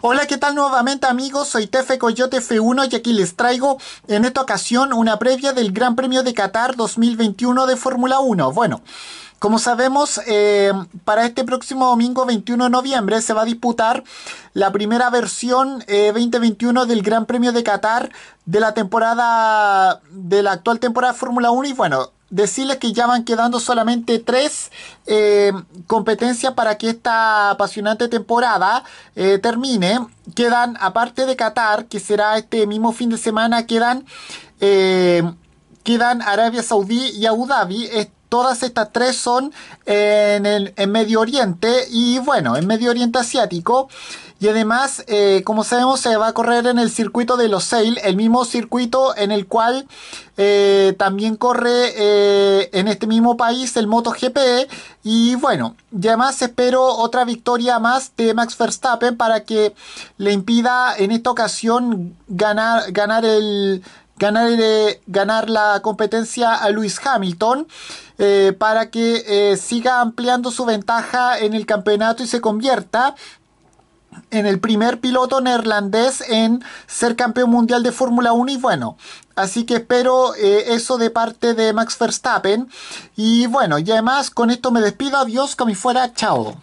Hola, ¿qué tal nuevamente amigos? Soy Tefe Coyote F1 y aquí les traigo en esta ocasión una previa del Gran Premio de Qatar 2021 de Fórmula 1. Bueno, como sabemos, eh, para este próximo domingo 21 de noviembre se va a disputar la primera versión 2021 eh, del Gran Premio de Qatar de la temporada, de la actual temporada de Fórmula 1 y bueno, decirles que ya van quedando solamente tres eh, competencias para que esta apasionante temporada eh, termine. Quedan, aparte de Qatar, que será este mismo fin de semana, quedan... Eh, quedan Arabia Saudí y Abu Dhabi. Todas estas tres son en, Medio Oriente y bueno, en Medio Oriente Asiático. Y además, eh, como sabemos, se va a correr en el circuito de los Sail, el mismo circuito en el cual eh, también corre eh, en este mismo país el MotoGP. Y bueno, además espero otra victoria más de Max Verstappen para que le impida en esta ocasión ganar, ganar el, ganar, eh, ganar la competencia a Luis Hamilton eh, para que eh, siga ampliando su ventaja en el campeonato y se convierta en el primer piloto neerlandés en ser campeón mundial de Fórmula 1 y bueno, así que espero eso de parte de Max Verstappen y bueno, y además con esto me despido, adiós, que fuera, chao.